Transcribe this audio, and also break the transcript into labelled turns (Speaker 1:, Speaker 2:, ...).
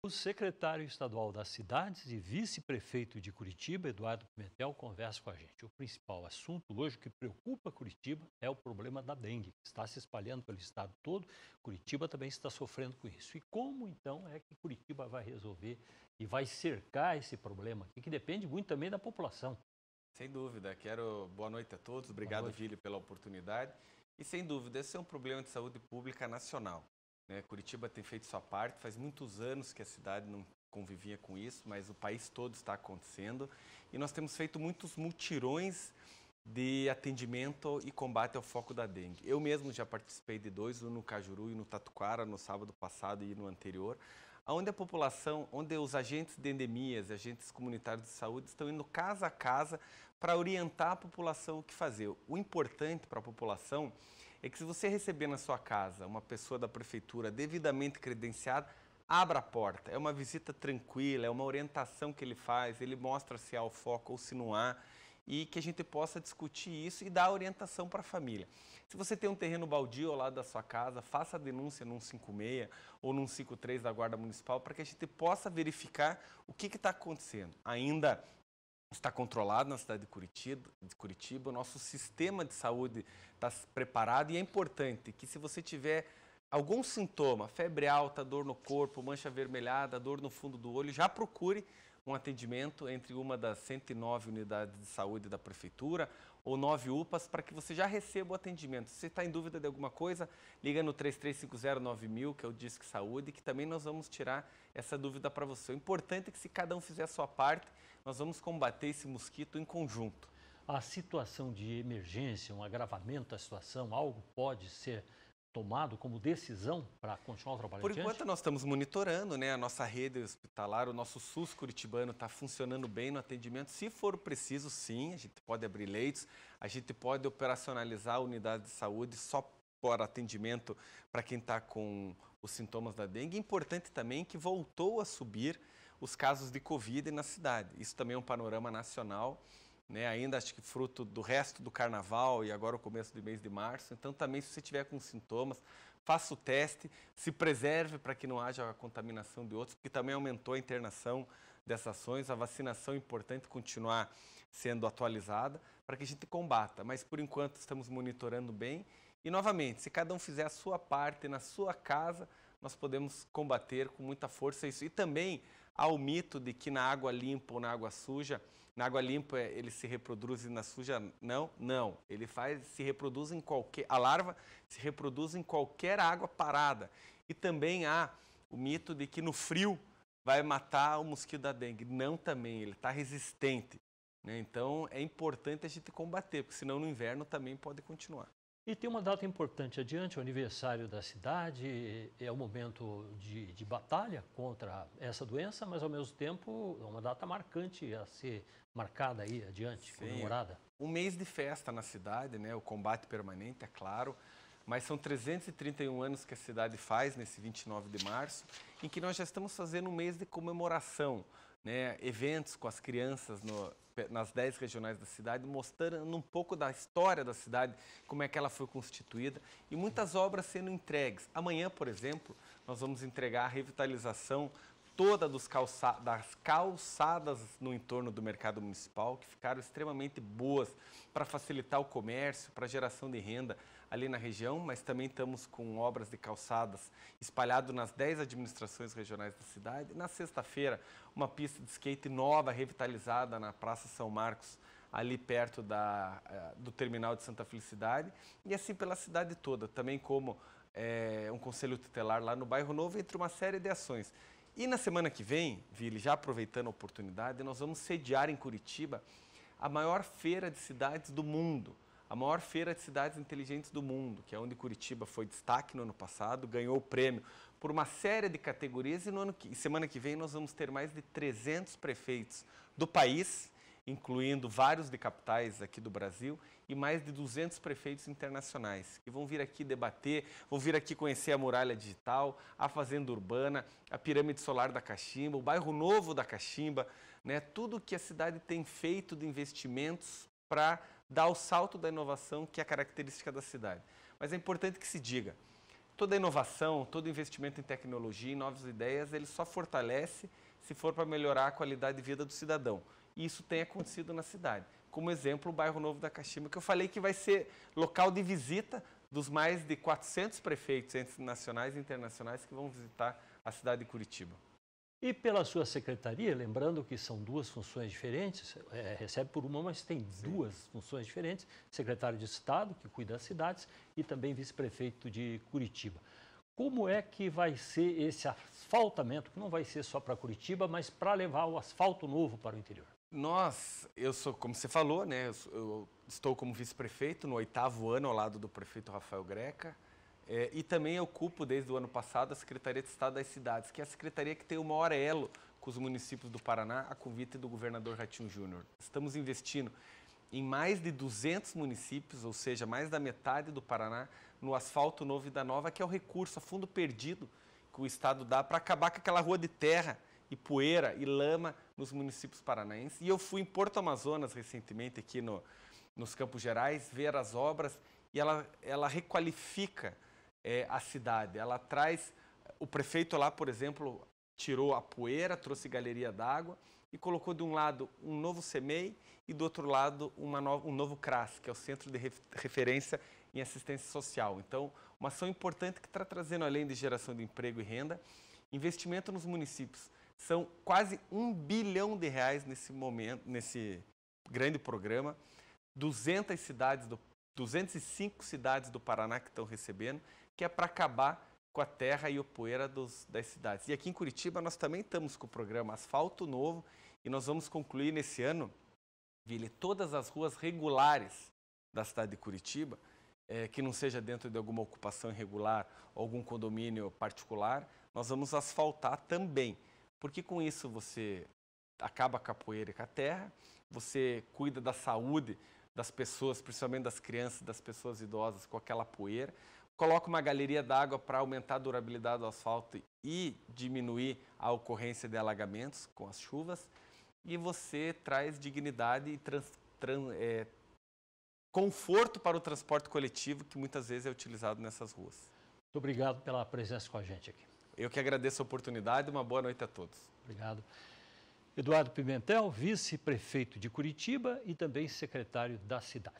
Speaker 1: O secretário estadual das cidades e vice-prefeito de Curitiba, Eduardo Pimentel, conversa com a gente. O principal assunto hoje que preocupa Curitiba é o problema da dengue, que está se espalhando pelo estado todo. Curitiba também está sofrendo com isso. E como então é que Curitiba vai resolver e vai cercar esse problema aqui, que depende muito também da população?
Speaker 2: Sem dúvida. Quero boa noite a todos. Obrigado, Vili, pela oportunidade. E sem dúvida, esse é um problema de saúde pública nacional. Né? Curitiba tem feito sua parte, faz muitos anos que a cidade não convivia com isso, mas o país todo está acontecendo. E nós temos feito muitos mutirões de atendimento e combate ao foco da dengue. Eu mesmo já participei de dois, um no Cajuru e no Tatuquara, no sábado passado e no anterior, onde a população, onde os agentes de endemias, agentes comunitários de saúde estão indo casa a casa para orientar a população o que fazer. O importante para a população é que se você receber na sua casa uma pessoa da prefeitura devidamente credenciada, abra a porta. É uma visita tranquila, é uma orientação que ele faz, ele mostra se há o foco ou se não há e que a gente possa discutir isso e dar orientação para a família. Se você tem um terreno baldio ao lado da sua casa, faça a denúncia num 56 ou num 53 da Guarda Municipal para que a gente possa verificar o que está acontecendo. Ainda está controlado na cidade de Curitiba, de Curitiba, o nosso sistema de saúde está preparado e é importante que se você tiver algum sintoma, febre alta, dor no corpo, mancha avermelhada, dor no fundo do olho, já procure um atendimento entre uma das 109 unidades de saúde da prefeitura ou nove UPAs para que você já receba o atendimento. Se você está em dúvida de alguma coisa, liga no 33509000, que é o Disque Saúde, que também nós vamos tirar essa dúvida para você. O importante é que se cada um fizer a sua parte, nós vamos combater esse mosquito em conjunto.
Speaker 1: A situação de emergência, um agravamento da situação, algo pode ser tomado como decisão para continuar o trabalho Por enquanto
Speaker 2: nós estamos monitorando, né, a nossa rede hospitalar, o nosso SUS curitibano está funcionando bem no atendimento. Se for preciso, sim, a gente pode abrir leitos, a gente pode operacionalizar a unidade de saúde só para atendimento para quem está com os sintomas da dengue. Importante também que voltou a subir os casos de Covid na cidade. Isso também é um panorama nacional, né? ainda acho que fruto do resto do carnaval e agora o começo do mês de março. Então, também, se você tiver com sintomas, faça o teste, se preserve para que não haja a contaminação de outros, porque também aumentou a internação dessas ações. A vacinação é importante continuar sendo atualizada para que a gente combata, mas por enquanto estamos monitorando bem. E novamente, se cada um fizer a sua parte na sua casa, nós podemos combater com muita força isso. E também ao mito de que na água limpa ou na água suja, na água limpa eh, ele se reproduz e na suja não? Não. Ele faz, se reproduz em qualquer. A larva se reproduz em qualquer água parada. E também há o mito de que no frio vai matar o mosquito da dengue. Não também, ele está resistente. Né? Então é importante a gente combater, porque senão no inverno também pode continuar.
Speaker 1: E tem uma data importante adiante, é o aniversário da cidade, é o momento de, de, batalha contra essa doença, mas ao mesmo tempo é uma data marcante a ser marcada aí adiante, Sim. comemorada.
Speaker 2: Um mês de festa na cidade, né? o combate permanente, é claro, mas são 331 anos que a cidade faz, nesse 29 de março, em que nós já estamos fazendo um mês de comemoração, né? eventos com as crianças no, nas dez regionais da cidade, mostrando um pouco da história da cidade, como é que ela foi constituída e muitas obras sendo entregues. Amanhã, por exemplo, nós vamos entregar a revitalização toda dos calça, das calçadas no entorno do mercado municipal, que ficaram extremamente boas para facilitar o comércio, para geração de renda ali na região, mas também estamos com obras de calçadas espalhado nas 10 administrações regionais da cidade. na sexta-feira, uma pista de skate nova, revitalizada na Praça São Marcos, ali perto da, eh, do terminal de Santa Felicidade, e assim pela cidade toda, também como é, um conselho tutelar lá no bairro Novo, entre uma série de ações. E na semana que vem, Vili, já aproveitando a oportunidade, nós vamos sediar em Curitiba a maior feira de cidades do mundo, a maior feira de cidades inteligentes do mundo, que é onde Curitiba foi destaque no ano passado, ganhou o prêmio por uma série de categorias e no ano que, semana que vem nós vamos ter mais de 300 prefeitos do país incluindo vários de capitais aqui do Brasil e mais de 200 prefeitos internacionais que vão vir aqui debater, vão vir aqui conhecer a muralha digital, a fazenda urbana, a pirâmide solar da Caximba, o bairro novo da Caximba, né? Tudo que a cidade tem feito de investimentos para dar o salto da inovação que é a característica da cidade. Mas é importante que se diga, toda inovação, todo investimento em tecnologia, em novas ideias, ele só fortalece se for para melhorar a qualidade de vida do cidadão e isso tem acontecido na cidade. Como exemplo, o bairro Novo da Caxima, que eu falei que vai ser local de visita dos mais de 400 prefeitos, entre nacionais e internacionais, que vão visitar a cidade de Curitiba.
Speaker 1: E pela sua secretaria, lembrando que são duas funções diferentes, é, recebe por uma, mas tem Sim. duas funções diferentes: secretário de Estado, que cuida das cidades, e também vice-prefeito de Curitiba. Como é que vai ser esse asfaltamento, que não vai ser só para Curitiba, mas para levar o asfalto novo para o interior? Nós, eu sou, como você falou,
Speaker 2: né, eu, eu estou como vice-prefeito no oitavo ano ao lado do prefeito Rafael Greca é, e também ocupo desde o ano passado a Secretaria de Estado das Cidades, que é a secretaria que tem o maior elo com os municípios do Paraná, a convite do governador Ratinho Júnior. Estamos investindo em mais de 200 municípios, ou seja, mais da metade do Paraná, no asfalto novo e da nova, que é o recurso a fundo perdido que o Estado dá para acabar com aquela rua de terra e poeira e lama nos municípios paranaenses. E eu fui em Porto Amazonas recentemente, aqui no, nos Campos Gerais, ver as obras e ela, ela requalifica é, a cidade. Ela traz. O prefeito lá, por exemplo, tirou a poeira, trouxe galeria d'água e colocou de um lado um novo CEMEI e do outro lado no, um novo CRAS, que é o Centro de Referência em Assistência Social. Então, uma ação importante que está trazendo, além de geração de emprego e renda, investimento nos municípios. São quase um bilhão de reais nesse momento, nesse grande programa. 200 cidades do, 205 cidades do Paraná que estão recebendo, que é para acabar com a terra e o poeira dos, das cidades. E aqui em Curitiba nós também estamos com o programa Asfalto Novo e nós vamos concluir nesse ano, Ville, todas as ruas regulares da cidade de Curitiba, é, que não seja dentro de alguma ocupação irregular ou algum condomínio particular, nós vamos asfaltar também. Porque com isso você acaba a capoeira com a terra, você cuida da saúde das pessoas, principalmente das crianças, das pessoas idosas, com aquela poeira. Coloca uma galeria d'água para aumentar a durabilidade do asfalto e diminuir a ocorrência de alagamentos com as chuvas. E você traz dignidade e trans, trans, é, conforto para o transporte coletivo, que muitas vezes é utilizado nessas
Speaker 1: ruas. Muito obrigado pela presença com a gente aqui.
Speaker 2: Eu que agradeço a oportunidade e uma boa noite a todos.
Speaker 1: Obrigado. Eduardo Pimentel, vice-prefeito de Curitiba e também secretário da cidade.